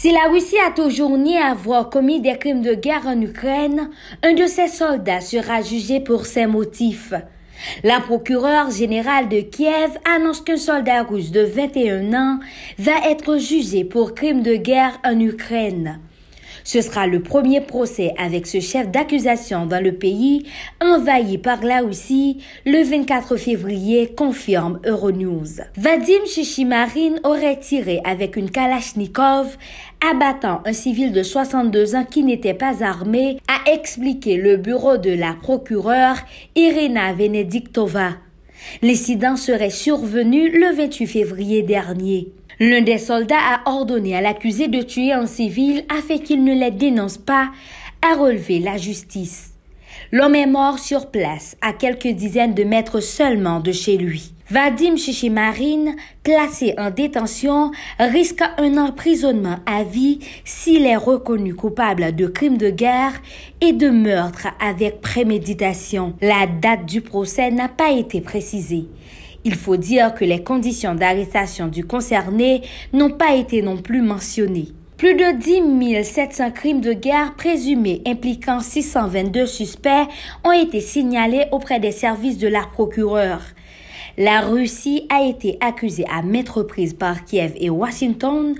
Si la Russie a toujours nié avoir commis des crimes de guerre en Ukraine, un de ses soldats sera jugé pour ses motifs. La procureure générale de Kiev annonce qu'un soldat russe de 21 ans va être jugé pour crimes de guerre en Ukraine. Ce sera le premier procès avec ce chef d'accusation dans le pays envahi par la Russie le 24 février, confirme Euronews. Vadim Shishimarin aurait tiré avec une Kalachnikov, abattant un civil de 62 ans qui n'était pas armé, a expliqué le bureau de la procureure Irina Venediktova. L'incident serait survenu le 28 février dernier. L'un des soldats a ordonné à l'accusé de tuer un civil afin qu'il ne les dénonce pas, à relever la justice. L'homme est mort sur place, à quelques dizaines de mètres seulement de chez lui. Vadim Chichimarine, placé en détention, risque un emprisonnement à vie s'il est reconnu coupable de crimes de guerre et de meurtre avec préméditation. La date du procès n'a pas été précisée. Il faut dire que les conditions d'arrestation du concerné n'ont pas été non plus mentionnées. Plus de 10 700 crimes de guerre présumés impliquant 622 suspects ont été signalés auprès des services de la procureure. La Russie a été accusée à maintes reprises par Kiev et Washington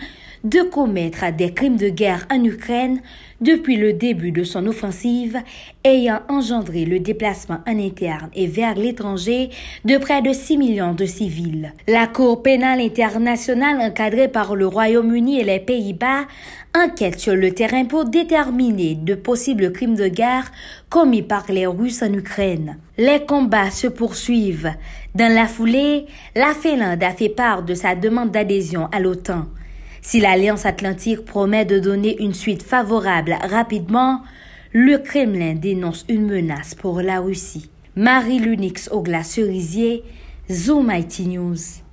de commettre des crimes de guerre en Ukraine depuis le début de son offensive, ayant engendré le déplacement en interne et vers l'étranger de près de 6 millions de civils. La Cour pénale internationale encadrée par le Royaume-Uni et les Pays-Bas enquête sur le terrain pour déterminer de possibles crimes de guerre commis par les Russes en Ukraine. Les combats se poursuivent. Dans la foulée, la Finlande a fait part de sa demande d'adhésion à l'OTAN. Si l'Alliance atlantique promet de donner une suite favorable rapidement, le Kremlin dénonce une menace pour la Russie. Marie Lunix glace Cerisier, Zoom IT News.